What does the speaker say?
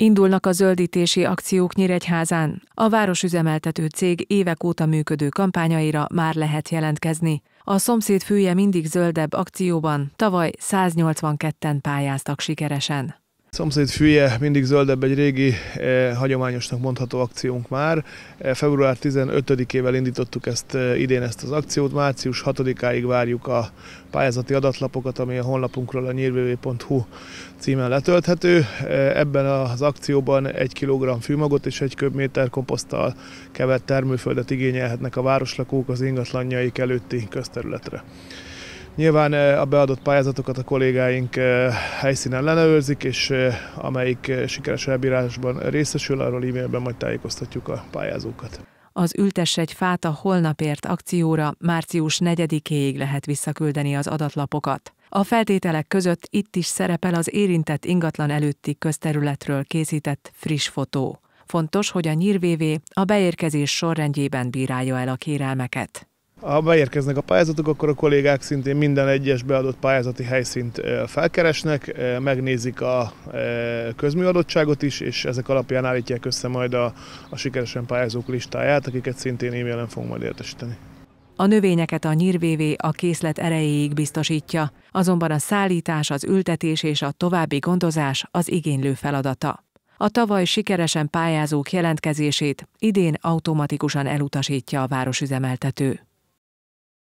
Indulnak a zöldítési akciók Nyíregyházán. A városüzemeltető cég évek óta működő kampányaira már lehet jelentkezni. A szomszéd fője mindig zöldebb akcióban tavaly 182-en pályáztak sikeresen. Szomszéd fűje mindig zöldebb egy régi eh, hagyományosnak mondható akciónk már. Eh, február 15-ével indítottuk ezt eh, idén ezt az akciót, március 6-áig várjuk a pályázati adatlapokat, ami a honlapunkról a nyírvv.hu címen letölthető. Eh, ebben az akcióban 1 kg fűmagot és 1 köbméter komposzttal kevert termőföldet igényelhetnek a városlakók az ingatlanjaik előtti közterületre. Nyilván eh, a beadott pályázatokat a kollégáink eh, helyszínen lenőrzik, és eh, amelyik sikeres elbírásban részesül, arról e-mailben majd tájékoztatjuk a pályázókat. Az Ültess egy fát a holnapért akcióra március 4-éig lehet visszaküldeni az adatlapokat. A feltételek között itt is szerepel az érintett ingatlan előtti közterületről készített friss fotó. Fontos, hogy a nyírvévé a beérkezés sorrendjében bírálja el a kérelmeket. Ha beérkeznek a pályázatok, akkor a kollégák szintén minden egyes beadott pályázati helyszínt felkeresnek, megnézik a közműadottságot is, és ezek alapján állítják össze majd a, a sikeresen pályázók listáját, akiket szintén e-mailen fogunk majd értesíteni. A növényeket a nyírvévé a készlet erejéig biztosítja, azonban a szállítás, az ültetés és a további gondozás az igénylő feladata. A tavaly sikeresen pályázók jelentkezését idén automatikusan elutasítja a városüzemeltető.